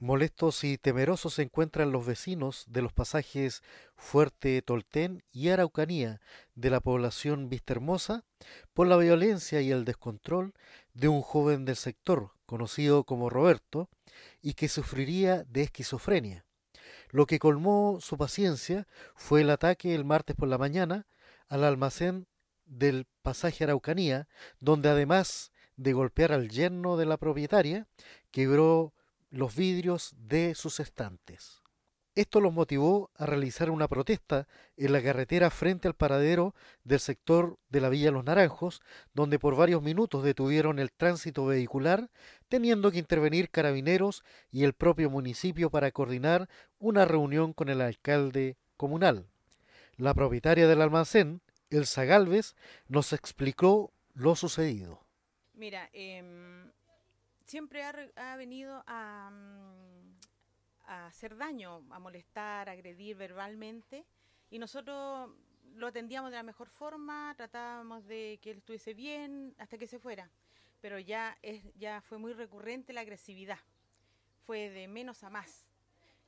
Molestos y temerosos se encuentran los vecinos de los pasajes Fuerte Tolten y Araucanía de la población vistermosa por la violencia y el descontrol de un joven del sector conocido como Roberto y que sufriría de esquizofrenia. Lo que colmó su paciencia fue el ataque el martes por la mañana al almacén del pasaje Araucanía, donde además de golpear al yerno de la propietaria, quebró los vidrios de sus estantes. Esto los motivó a realizar una protesta en la carretera frente al paradero del sector de la Villa Los Naranjos, donde por varios minutos detuvieron el tránsito vehicular, teniendo que intervenir carabineros y el propio municipio para coordinar una reunión con el alcalde comunal. La propietaria del almacén, Elsa Galvez, nos explicó lo sucedido. Mira, em, siempre ha, venido a, mm, a, hacer daño, a molestar, a agredir verbalmente. Y nosotros lo atendíamos de la mejor forma, tratábamos de que él estuviese bien hasta que se fuera. Pero ya, ya fue muy recurrente la agresividad. Fue de menos a más.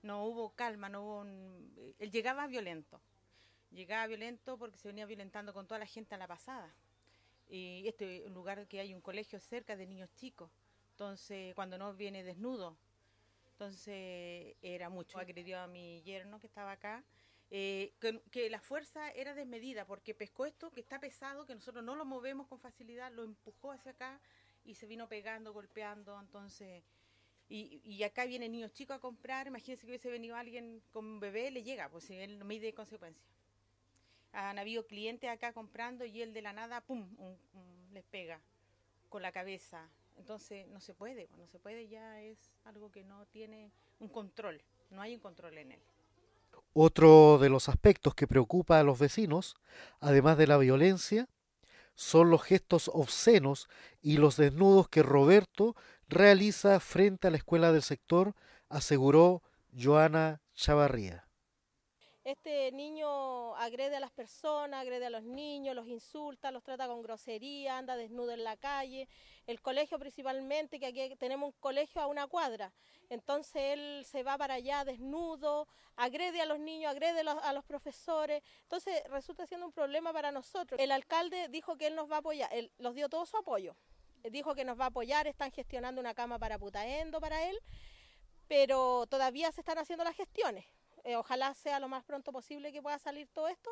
No hubo calma, no hubo... Eh, él llegaba violento. Llegaba violento porque se venía violentando con toda la gente en la pasada. Y este lugar que hay un colegio cerca de niños chicos. Entonces, cuando no viene desnudo. Entonces, era mucho. Agredió a mi yerno que estaba acá. Eh, que, la fuerza era desmedida porque pescó esto que está pesado, que nosotros no lo movemos con facilidad, lo empujó hacia acá y se vino pegando, golpeando, entonces... Y, acá vienen niños chicos a comprar, imagínense que hubiese venido alguien con un bebé, le llega, pues si él no mide consecuencia. Han habido clientes acá comprando y él de la nada, ¡pum!, les pega con la cabeza, entonces no se puede, no se puede ya es algo que no tiene un control, no hay un control en él. Otro de los aspectos que preocupa a los vecinos, además de la violencia, son los gestos obscenos y los desnudos que Roberto realiza frente a la escuela del sector, aseguró Joana Chavarría. Este niño agrede a las personas, agrede a los niños, los insulta, los trata con grosería, anda desnudo en la calle. El colegio principalmente, que aquí tenemos un colegio a una cuadra. Entonces él se va para allá desnudo, agrede a los niños, agrede a los, profesores. Entonces resulta siendo un problema para nosotros. El alcalde dijo que él nos va a apoyar, él nos dio todo su apoyo. dijo que nos va a apoyar, están gestionando una cama para Putaendo para él, pero todavía se están haciendo las gestiones. Eh, ojalá sea lo más pronto posible que pueda salir todo esto,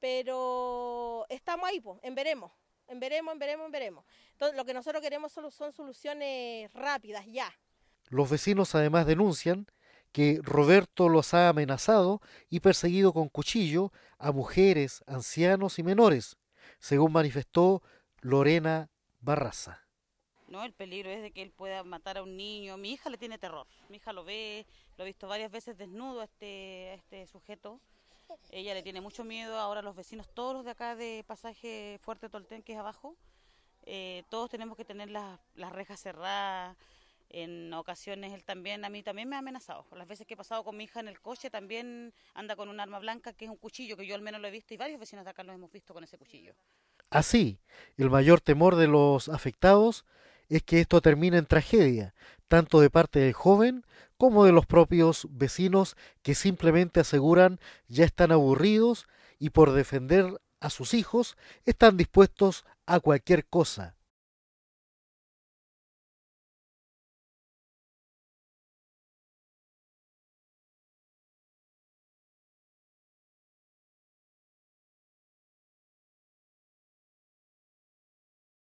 pero estamos ahí, pues, en veremos, en veremos, en veremos, en veremos. Entonces, lo que nosotros queremos son soluciones rápidas, ya. Los vecinos además denuncian que Roberto los ha amenazado y perseguido con cuchillo a mujeres, ancianos y menores, según manifestó Lorena Barraza. ¿no? El peligro es de que él pueda matar a un niño. Mi hija le tiene terror. Mi hija lo ve, lo he visto varias veces desnudo a este, este sujeto. Ella le tiene mucho miedo. Ahora los vecinos, todos los de acá de pasaje Fuerte Tolten, que es abajo, eh, todos tenemos que tener las, las rejas cerradas. En ocasiones él también, a mí también me ha amenazado. Las veces que he pasado con mi hija en el coche también anda con un arma blanca que es un cuchillo, que yo al menos lo he visto y varios vecinos de acá lo hemos visto con ese cuchillo. Así, el mayor temor de los afectados es que esto termine en tragedia, tanto de parte del joven como de los propios vecinos que simplemente aseguran ya están aburridos y por defender a sus hijos están dispuestos a cualquier cosa,